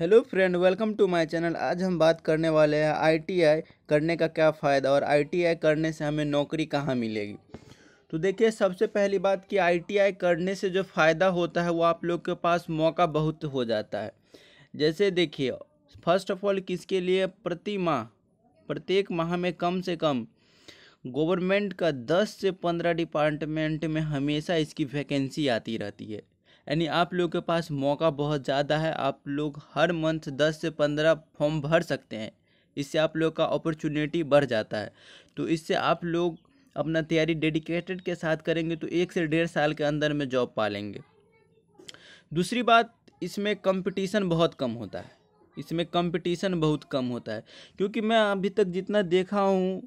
hello friend welcome to my channel आज हम बात करने वाले हैं आईटीआई करने का क्या फ़ायदा और आईटीआई करने से हमें नौकरी कहाँ मिलेगी तो देखिए सबसे पहली बात कि आईटीआई करने से जो फ़ायदा होता है वो आप लोग के पास मौका बहुत हो जाता है जैसे देखिए फर्स्ट ऑफ ऑल किसके लिए प्रति माह प्रत्येक माह में कम से कम गवर्नमेंट का दस से पंद्रह डिपार्टमेंट में हमेशा इसकी वैकेंसी आती रहती है यानी आप लोग के पास मौका बहुत ज़्यादा है आप लोग हर मंथ दस से पंद्रह फॉर्म भर सकते हैं इससे आप लोग का अपॉर्चुनिटी बढ़ जाता है तो इससे आप लोग अपना तैयारी डेडिकेटेड के साथ करेंगे तो एक से डेढ़ साल के अंदर में जॉब पा लेंगे दूसरी बात इसमें कंपटीशन बहुत कम होता है इसमें कंपटीशन बहुत कम होता है क्योंकि मैं अभी तक जितना देखा हूँ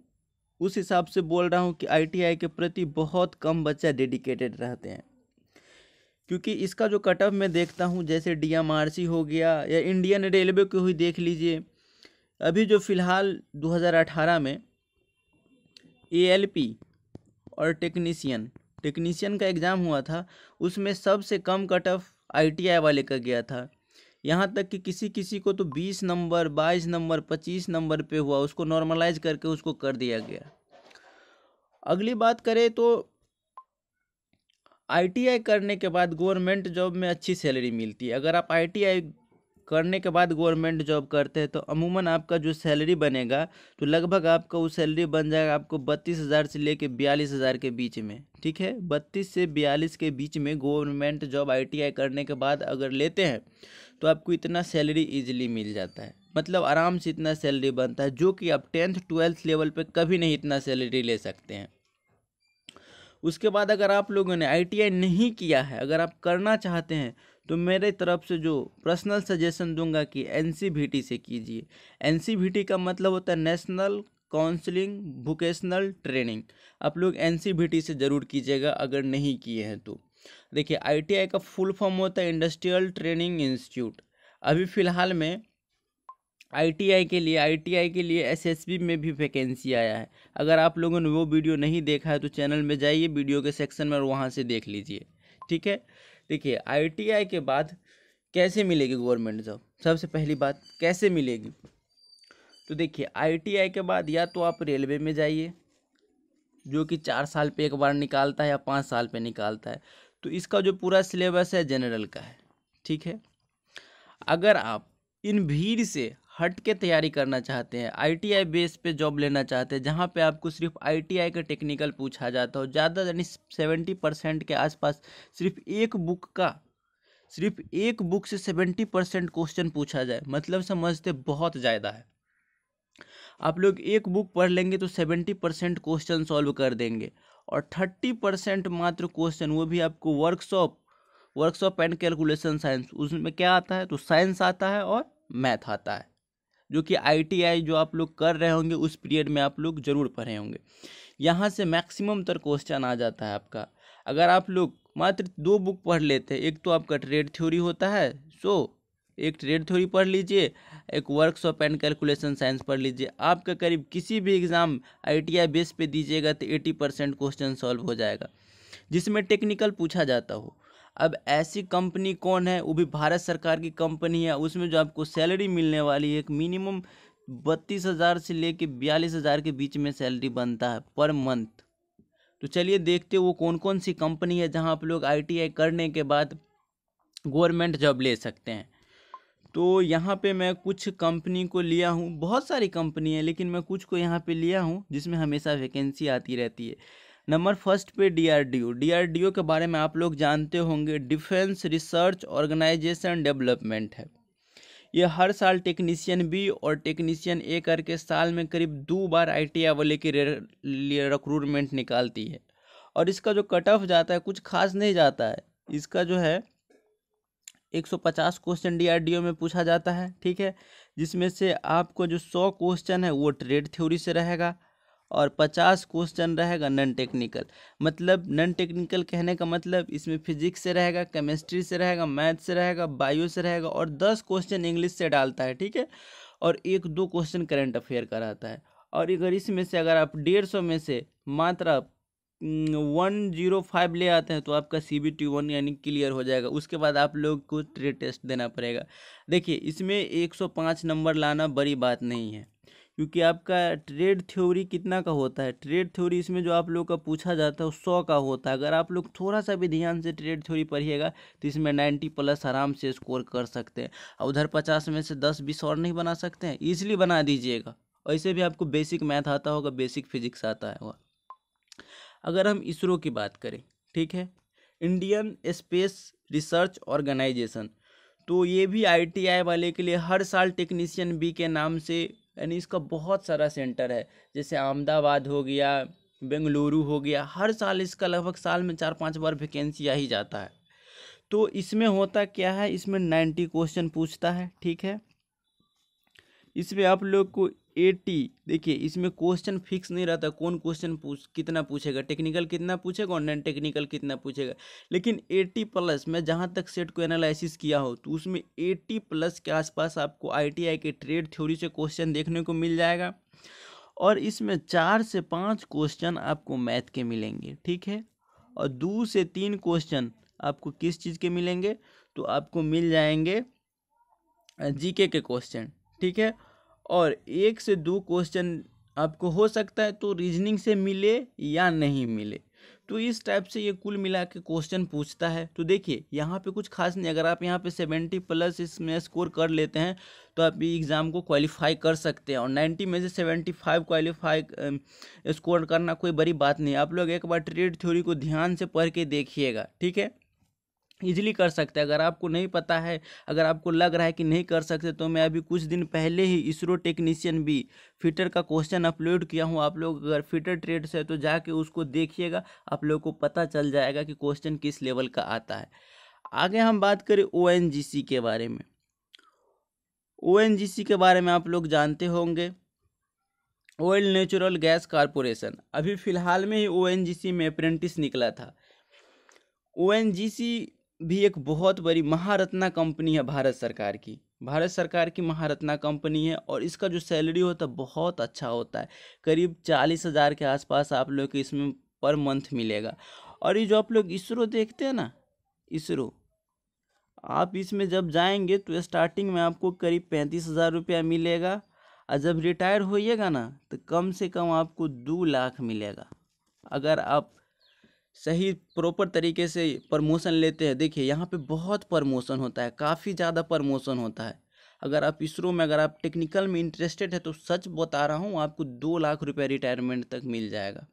उस हिसाब से बोल रहा हूँ कि आईटीआई के प्रति बहुत कम बच्चा डेडिकेटेड रहते हैं क्योंकि इसका जो कटअप मैं देखता हूँ जैसे डी हो गया या इंडियन रेलवे की हुई देख लीजिए अभी जो फ़िलहाल 2018 में ए और टेक्नीसियन टेक्नीसियन का एग्ज़ाम हुआ था उसमें सबसे कम कट ऑफ आईटीआई वाले का गया था यहाँ तक कि किसी किसी को तो 20 नंबर 22 नंबर 25 नंबर पे हुआ उसको नॉर्मलाइज करके उसको कर दिया गया अगली बात करें तो आईटीआई करने के बाद गवर्नमेंट जॉब में अच्छी सैलरी मिलती है अगर आप आईटीआई करने के बाद गवर्नमेंट जॉब करते हैं तो अमूमन आपका जो सैलरी बनेगा तो लगभग आपका वो सैलरी बन जाएगा आपको बत्तीस हज़ार से लेके बयालीस हज़ार के बीच में ठीक है बत्तीस से बयालीस के बीच में गवर्नमेंट जॉब आईटीआई करने के बाद अगर लेते हैं तो आपको इतना सैलरी ईजिली मिल जाता है मतलब आराम से इतना सैलरी बनता है जो कि आप टेंथ ट्वेल्थ लेवल पर कभी नहीं इतना सैलरी ले सकते हैं उसके बाद अगर आप लोगों ने आई नहीं किया है अगर आप करना चाहते हैं तो मेरे तरफ से जो पर्सनल सजेशन दूंगा कि एन से कीजिए एन का मतलब होता है नेशनल काउंसलिंग वोकेशनल ट्रेनिंग आप लोग एन से ज़रूर कीजिएगा अगर नहीं किए हैं तो देखिए आईटीआई का फुल फॉर्म होता है इंडस्ट्रियल ट्रेनिंग इंस्टीट्यूट अभी फ़िलहाल में आईटीआई के लिए आईटीआई के लिए एसएसबी में भी वैकेंसी आया है अगर आप लोगों ने वो वीडियो नहीं देखा है तो चैनल में जाइए वीडियो के सेक्शन में और वहाँ से देख लीजिए ठीक है देखिए आईटीआई के बाद कैसे मिलेगी गवर्नमेंट जॉब सबसे पहली बात कैसे मिलेगी तो देखिए आईटीआई के बाद या तो आप रेलवे में जाइए जो कि चार साल पर एक बार निकालता है या पाँच साल पर निकालता है तो इसका जो पूरा सिलेबस है जनरल का है ठीक है अगर आप इन भीड़ से हट के तैयारी करना चाहते हैं आईटीआई बेस पे जॉब लेना चाहते हैं जहाँ पे आपको सिर्फ आईटीआई का टेक्निकल पूछा जाता हो ज़्यादा यानी सेवेंटी परसेंट के आसपास सिर्फ एक बुक का सिर्फ एक बुक से सेवेंटी परसेंट क्वेश्चन पूछा जाए मतलब समझते बहुत ज़्यादा है आप लोग एक बुक पढ़ लेंगे तो सेवेंटी परसेंट क्वेश्चन सॉल्व कर देंगे और थर्टी परसेंट मात्र क्वेश्चन वो भी आपको workshop workshop and calculation science उसमें क्या आता है तो साइंस आता है और मैथ आता है जो कि आईटीआई जो आप लोग कर रहे होंगे उस पीरियड में आप लोग ज़रूर पढ़े होंगे यहाँ से मैक्सिमम तर क्वेश्चन आ जाता है आपका अगर आप लोग मात्र दो बुक पढ़ लेते एक तो आपका ट्रेड थ्योरी होता है सो एक ट्रेड थ्योरी पढ़ लीजिए एक वर्कशॉप एंड कैलकुलेशन साइंस पढ़ लीजिए आपका करीब किसी भी एग्ज़ाम आई बेस पर दीजिएगा तो एटी परसेंट क्वेश्चन सॉल्व हो जाएगा जिसमें टेक्निकल पूछा जाता हो अब ऐसी कंपनी कौन है वो भी भारत सरकार की कंपनी है उसमें जो आपको सैलरी मिलने वाली है एक मिनिमम बत्तीस हज़ार से लेके बयालीस हज़ार के बीच में सैलरी बनता है पर मंथ तो चलिए देखते वो कौन कौन सी कंपनी है जहाँ आप लोग आई करने के बाद गवर्नमेंट जॉब ले सकते हैं तो यहाँ पे मैं कुछ कंपनी को लिया हूँ बहुत सारी कंपनी है लेकिन मैं कुछ को यहाँ पे लिया हूँ जिसमें हमेशा वैकेंसी आती रहती है नंबर फर्स्ट पे डीआरडीओ डीआरडीओ के बारे में आप लोग जानते होंगे डिफेंस रिसर्च ऑर्गेनाइजेशन डेवलपमेंट है ये हर साल टेक्नीशियन बी और टेक्नीशियन ए करके साल में करीब दो बार आई टी वाले के रिक्रूटमेंट निकालती है और इसका जो कट ऑफ जाता है कुछ खास नहीं जाता है इसका जो है 150 क्वेश्चन डीआरडीओ में पूछा जाता है ठीक है जिसमें से आपको जो 100 क्वेश्चन है वो ट्रेड थ्योरी से रहेगा और पचास क्वेश्चन रहेगा नॉन टेक्निकल मतलब नॉन टेक्निकल कहने का मतलब इसमें फिजिक्स से रहेगा केमिस्ट्री से रहेगा मैथ से रहेगा बायो से रहेगा और दस क्वेश्चन इंग्लिश से डालता है ठीक है और एक दो क्वेश्चन करेंट अफेयर कराता है और अगर इसमें से अगर आप डेढ़ सौ में से मात्र आप वन जीरो फाइव ले आते हैं तो आपका सी बी टी वन यानी क्लियर हो जाएगा उसके बाद आप लोग को ट्रे टेस्ट देना पड़ेगा देखिए इसमें एक सौ पाँच नंबर लाना बड़ी बात नहीं है क्योंकि आपका ट्रेड थ्योरी कितना का होता है ट्रेड थ्योरी इसमें जो आप लोग का पूछा जाता है वो सौ का होता है अगर आप लोग थोड़ा सा भी ध्यान से ट्रेड थ्योरी पढ़िएगा तो इसमें नाइन्टी प्लस आराम से स्कोर कर सकते हैं और उधर पचास में से दस बीस और नहीं बना सकते हैं ईजिली बना दीजिएगा ऐसे भी आपको बेसिक मैथ आता होगा बेसिक फिजिक्स आता होगा अगर हम इसरो की बात करें ठीक है इंडियन स्पेस रिसर्च ऑर्गेनाइजेशन तो ये भी आईटीआई वाले के लिए हर साल टेक्नीशियन बी के नाम से यानी इसका बहुत सारा सेंटर है जैसे अहमदाबाद हो गया बेंगलुरु हो गया हर साल इसका लगभग साल में चार पाँच बार वैकेंसी आ ही जाता है तो इसमें होता क्या है इसमें नाइन्टी क्वेश्चन पूछता है ठीक है इसमें आप लोग को एटी देखिए इसमें क्वेश्चन फिक्स नहीं रहता कौन क्वेश्चन पूछ कितना पूछेगा टेक्निकल कितना पूछेगा और नॉन टेक्निकल कितना पूछेगा लेकिन एटी प्लस मैं जहाँ तक सेट को एनालिसिस किया हो तो उसमें एटी प्लस के आसपास आपको आईटीआई के ट्रेड थ्योरी से क्वेश्चन देखने को मिल जाएगा और इसमें चार से पाँच क्वेश्चन आपको मैथ के मिलेंगे ठीक है और दो से तीन क्वेश्चन आपको किस चीज़ के मिलेंगे तो आपको मिल जाएंगे जीके के क्वेश्चन ठीक है और एक से दो क्वेश्चन आपको हो सकता है तो रीजनिंग से मिले या नहीं मिले तो इस टाइप से ये कुल मिला के क्वेश्चन पूछता है तो देखिए यहाँ पे कुछ खास नहीं अगर आप यहाँ पे सेवेंटी प्लस इसमें स्कोर कर लेते हैं तो आप ये एग्ज़ाम को क्वालिफाई कर सकते हैं और नाइन्टी में से सेवेंटी फाइव क्वालिफाई स्कोर करना कोई बड़ी बात नहीं आप लोग एक बार ट्रेड थ्योरी को ध्यान से पढ़ के देखिएगा ठीक है इजीली कर सकते हैं अगर आपको नहीं पता है अगर आपको लग रहा है कि नहीं कर सकते तो मैं अभी कुछ दिन पहले ही इसरो टेक्नीशियन भी फिटर का क्वेश्चन अपलोड किया हूँ आप लोग अगर फिटर ट्रेड से तो जाके उसको देखिएगा आप लोग को पता चल जाएगा कि क्वेश्चन किस लेवल का आता है आगे हम बात करें ओ के बारे में ओ के बारे में आप लोग जानते होंगे ऑयल नेचुरल गैस कारपोरेशन अभी फ़िलहाल में ही ओ में अप्रेंटिस निकला था ओ भी एक बहुत बड़ी महारत्ना कंपनी है भारत सरकार की भारत सरकार की महारत्ना कंपनी है और इसका जो सैलरी होता है बहुत अच्छा होता है करीब चालीस हज़ार के आसपास आप लोग को इसमें पर मंथ मिलेगा और ये जो आप लोग इसरो देखते हैं ना इसरो आप इसमें जब जाएंगे तो स्टार्टिंग में आपको करीब पैंतीस हज़ार रुपया मिलेगा और जब रिटायर होइएगा ना तो कम से कम आपको दो लाख मिलेगा अगर आप सही प्रॉपर तरीके से प्रमोशन लेते हैं देखिए यहाँ पे बहुत प्रमोशन होता है काफ़ी ज़्यादा प्रमोशन होता है अगर आप इसरो में अगर आप टेक्निकल में इंटरेस्टेड है तो सच बता रहा हूँ आपको दो लाख रुपये रिटायरमेंट तक मिल जाएगा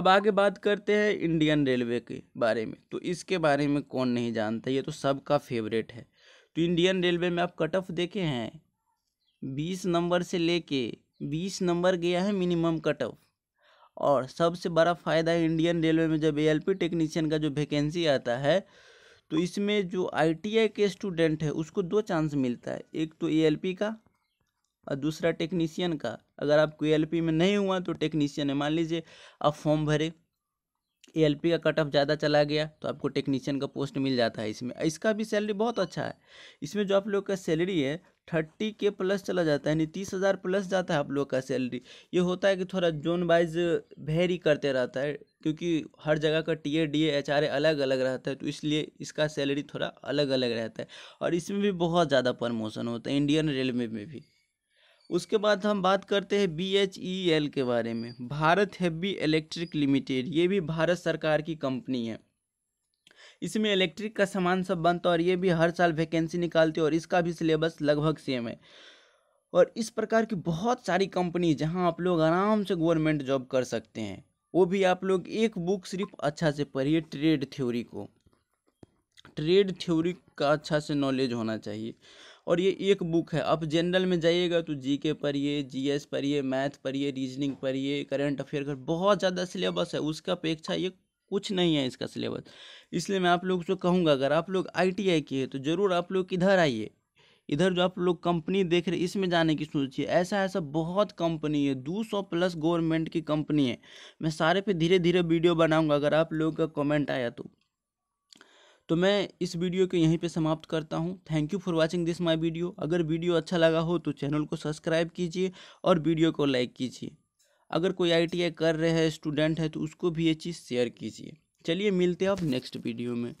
अब आगे बात करते हैं इंडियन रेलवे के बारे में तो इसके बारे में कौन नहीं जानता ये तो सबका फेवरेट है तो इंडियन रेलवे में आप कट ऑफ देखे हैं बीस नंबर से लेके बीस नंबर गया है मिनिमम कट ऑफ और सबसे बड़ा फ़ायदा इंडियन रेलवे में जब एएलपी टेक्नीशियन का जो वैकेंसी आता है तो इसमें जो आईटीआई के स्टूडेंट है उसको दो चांस मिलता है एक तो एएलपी का और दूसरा टेक्नीशियन का अगर आपको पी में नहीं हुआ तो टेक्नीशियन है मान लीजिए आप फॉर्म भरे पी का कट ऑफ ज़्यादा चला गया तो आपको टेक्नीशियन का पोस्ट मिल जाता है इसमें इसका भी सैलरी बहुत अच्छा है इसमें जो आप लोग का सैलरी है थर्टी के प्लस चला जाता है यानी तीस हज़ार प्लस जाता है आप लोग का सैलरी ये होता है कि थोड़ा जोन वाइज वेरी करते रहता है क्योंकि हर जगह का T A D H R अलग अलग रहता है तो इसलिए इसका सैलरी थोड़ा अलग अलग रहता है और इसमें भी बहुत ज़्यादा प्रमोशन होता है इंडियन रेलवे में भी उसके बाद हम बात करते हैं बी एच ई एल के बारे में भारत हैवी इलेक्ट्रिक लिमिटेड ये भी भारत सरकार की कंपनी है इसमें इलेक्ट्रिक का सामान सब बनता और ये भी हर साल वैकेंसी निकालती है और इसका भी सिलेबस लगभग सेम है और इस प्रकार की बहुत सारी कंपनी जहाँ आप लोग आराम से गवर्नमेंट जॉब कर सकते हैं वो भी आप लोग एक बुक सिर्फ अच्छा से पढ़िए ट्रेड थ्योरी को ट्रेड थ्योरी का अच्छा से नॉलेज होना चाहिए और ये एक बुक है आप जनरल में जाइएगा तो जी के पढ़िए जी एस पढ़िए मैथ पढ़िए रीजनिंग पढ़िए करेंट अफेयर का बहुत ज़्यादा सिलेबस है उसका अपेक्षा ये कुछ नहीं है इसका सिलेबस इसलिए मैं आप लोग से कहूँगा अगर आप लोग आई टी आई किए तो ज़रूर आप लोग इधर आइए इधर जो आप लोग कंपनी देख रहे इसमें जाने की सोचिए ऐसा ऐसा बहुत कंपनी है दो सौ प्लस गवर्नमेंट की कंपनी है मैं सारे पे धीरे धीरे वीडियो बनाऊंगा अगर आप लोगों का कमेंट आया तो तो मैं इस वीडियो को यहीं पे समाप्त करता हूँ thank you for watching this my video अगर वीडियो अच्छा लगा हो तो चैनल को सब्सक्राइब कीजिए और वीडियो को लाइक कीजिए अगर कोई आई कर रहे हैं स्टूडेंट है तो उसको भी ये चीज़ शेयर कीजिए चलिए मिलते हैं आप नेक्स्ट वीडियो में